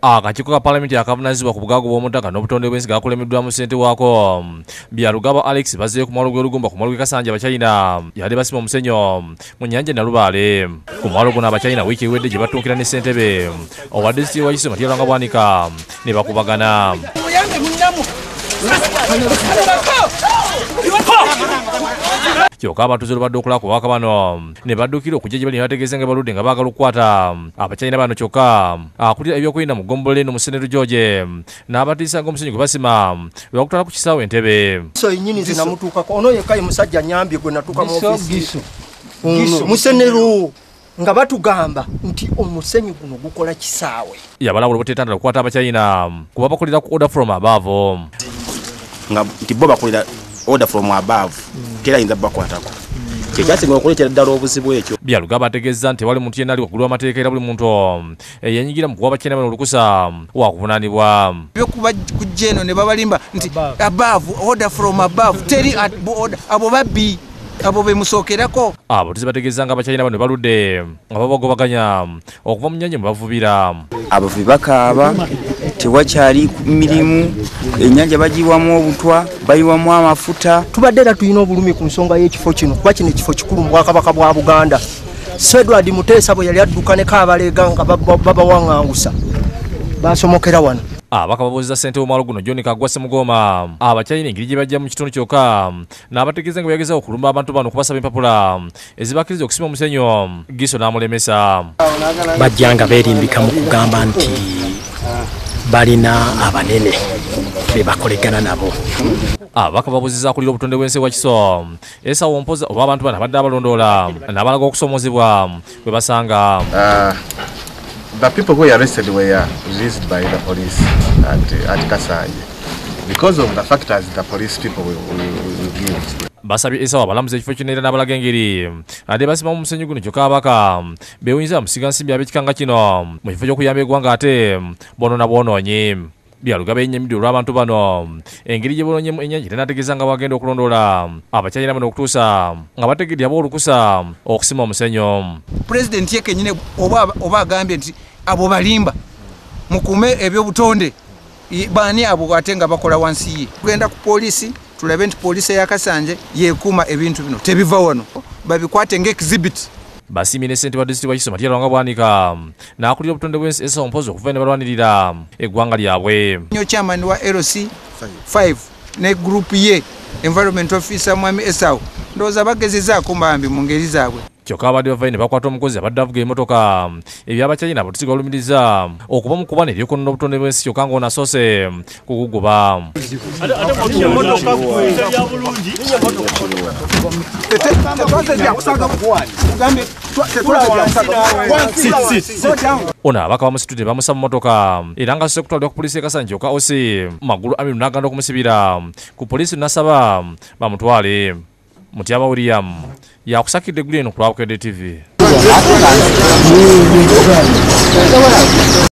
akakiiko ah, ka palamenti akavunanyizibwa ku bugago bw'omuttaka n'obutonde bw'ensi gakulembeddwa mu ssente waako byalugaba alex bazzeyo ku mwalo gw'olugumba ku mwalo gw'ekasanja abachina yali basima omusenyo mu nyanja e nalubaale ku mwalo guno abachina wiiki ewedde gye battunkira ne ssentebe owa disitulikiti wa kisoma tyalanga bwanika ne bakubagana kyokka abantu zolubadde okulaku obaka bano ne baddukira okujja gye bali ne bategeeze nga baludde nga baagala okukwata ah, abakyayina bano kyokka ah, akulira ebyokulinda mu ggombolole eno musenero george n'abatiisa ng'omusenyi gwe basima webakutwala ku kisaawo entebe musenero nga batugamba nti omusenyu guno gukola kisaawe yabalawula obutetandala okukwata abakyayina kuba bakolera ku oda from abaavo nti bo bakolera order from above kera yinza bakwatako kyekyasinga okuleetera ddala obuzibu ekyo byalugaba ategeeza nti wali muntu yenna ali wagulu amateeka era buli muntu um, eh, yenyigira mu kuwa bakyena bano olukusa um, wakuvunaanibwa um. byokuba kujja eno ne babalimba nti abaavu order from abaavu teri abo babbi abo bemusookerako abo tuzibategeeza nga abakyayina bano baludde ababagobaganya okuva mu nyanja mwe bavubira abavubi bakaaba tewakyali mirimu enyanja bagiwamu obutwa bayiwamu amafuta tubadde era tulina obulumi ku nsonga y'ekifo kino kuba kino ekifo kikulu mu bwakabaka bwa buganda so edward muteesa bwe yali addukaneko abaleega nga babawaŋangusa basomokera wano abaka ah, babuuziza ssente womwalo guno john kagwa semugoma abakyayina ah, engeri gye bajja mu kitundu kyokka n'abategeeza nga beyageza okulumba abantu bano okubasaba empapula ezibakkiriza okusima omusenyo giso n'amulemesa bajja nga beerimbika mu kugamba nti balina abanene bebakolegana nabo abaka ah, babuziza akulira obutonde bwensi bwakiso esawo mpoza oba abantu bana badde abalondoola nabalaga okusomozebwa bwe basanga ah, the people who arrested were released by the police at, at kasanje because of the factors the police people will, will, will give basabye esawo abalamuza ekifo kinaera n'abalaga engeri ade basima mu musenyu guno kyokka abaka beewunyiza musiga nsimbi ab'ekikanga kino mu kifo ky'okuyamba eggwanga ate bonoona bwonoonyi byalugaba enyamidi olw'abantu bano engeri gye bolonyemu enyanjira nategeeza nga bagenda okulondoola abakyayira bano okutuusa nga bategedde aba olukusa okusima omusenyo pulezidenti ye kenyine oba agambye nti abo balimba mukume ebyobutonde baani abo ate nga bakola wansi ye tugenda ku poliisi tulabe nti poliisi eyakasanje yekuuma ebintu bino tebiva wano babikwate ngaexhibiti basi imene sente wa district wa chisomo tiyera wanga bwanika mm, nakulira obutonde bwensi esa mpozi okuva ene balwanirira mm, eggwanga lyabwe nyo chairman wa LC 5 ne group ye environment officer mwami Esau ndowooza bagezezaako bambi mu ngeri zaabwe kyokka abadde ne bakwata omukozi abadde avuga emmotoka mm, ebyabacayina abo tusiga olumiriza okuba mu kubana eryokunona obutonde bw'ensi kyokka ng'ono asoose kuguguba ono abaka bamusitudde bamusa mumotoka era ngaasuse okutwalira ku poliisi ekasanja oka ose magulu amiru nagenda okumusibira ku poliisi nasaba bamutwale mutyaba william yakusakidde eggulieno ku lwabukedde tv